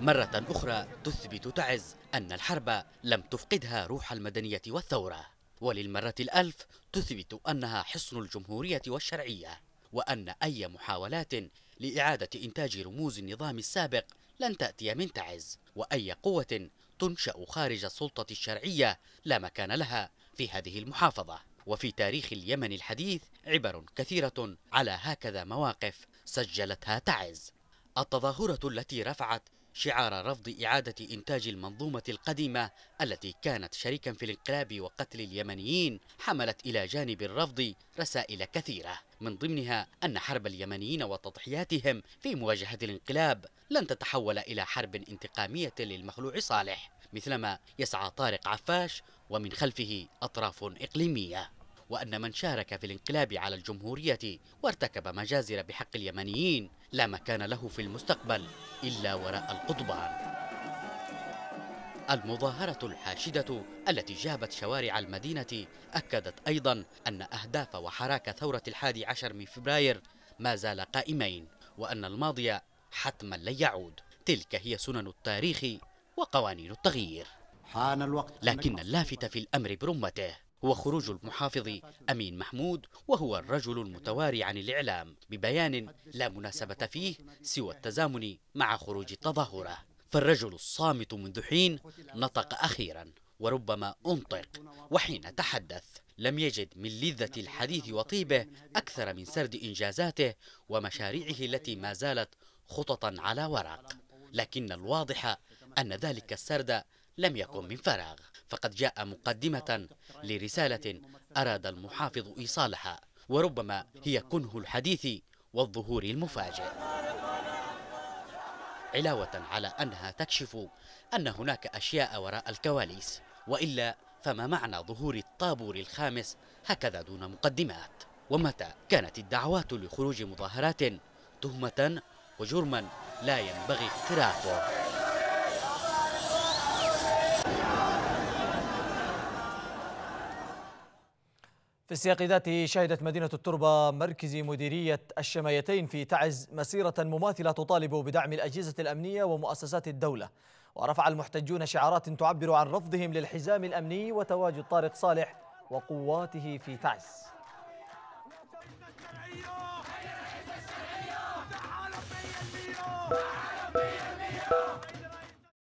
مرة أخرى تثبت تعز أن الحرب لم تفقدها روح المدنية والثورة وللمرة الألف تثبت أنها حصن الجمهورية والشرعية وأن أي محاولات لإعادة إنتاج رموز النظام السابق لن تأتي من تعز وأي قوة تنشأ خارج السلطة الشرعية لا مكان لها في هذه المحافظة وفي تاريخ اليمن الحديث عبر كثيرة على هكذا مواقف سجلتها تعز التظاهرة التي رفعت شعار رفض إعادة إنتاج المنظومة القديمة التي كانت شريكا في الانقلاب وقتل اليمنيين حملت إلى جانب الرفض رسائل كثيرة من ضمنها أن حرب اليمنيين وتضحياتهم في مواجهة الانقلاب لن تتحول إلى حرب انتقامية للمخلوع صالح مثلما يسعى طارق عفاش ومن خلفه أطراف إقليمية وأن من شارك في الانقلاب على الجمهورية وارتكب مجازر بحق اليمنيين لا مكان له في المستقبل إلا وراء القضبان المظاهرة الحاشدة التي جابت شوارع المدينة أكدت أيضا أن أهداف وحراك ثورة الحادي عشر من فبراير ما زال قائمين وأن الماضي حتما لن يعود تلك هي سنن التاريخ وقوانين التغيير حان الوقت لكن اللافت في الأمر برمته هو خروج المحافظ أمين محمود وهو الرجل المتواري عن الإعلام ببيان لا مناسبة فيه سوى التزامن مع خروج التظاهرة فالرجل الصامت منذ حين نطق أخيرا وربما أنطق وحين تحدث لم يجد من لذة الحديث وطيبه أكثر من سرد إنجازاته ومشاريعه التي ما زالت خططا على ورق لكن الواضح أن ذلك السرد لم يكن من فراغ فقد جاء مقدمة لرسالة أراد المحافظ إيصالها وربما هي كنه الحديث والظهور المفاجئ علاوة على أنها تكشف أن هناك أشياء وراء الكواليس وإلا فما معنى ظهور الطابور الخامس هكذا دون مقدمات ومتى كانت الدعوات لخروج مظاهرات تهمة وجرما لا ينبغي اقترافه في السياق ذاته شهدت مدينة التربة مركز مديرية الشمايتين في تعز مسيرة مماثلة تطالب بدعم الأجهزة الأمنية ومؤسسات الدولة ورفع المحتجون شعارات تعبر عن رفضهم للحزام الأمني وتواجد طارق صالح وقواته في تعز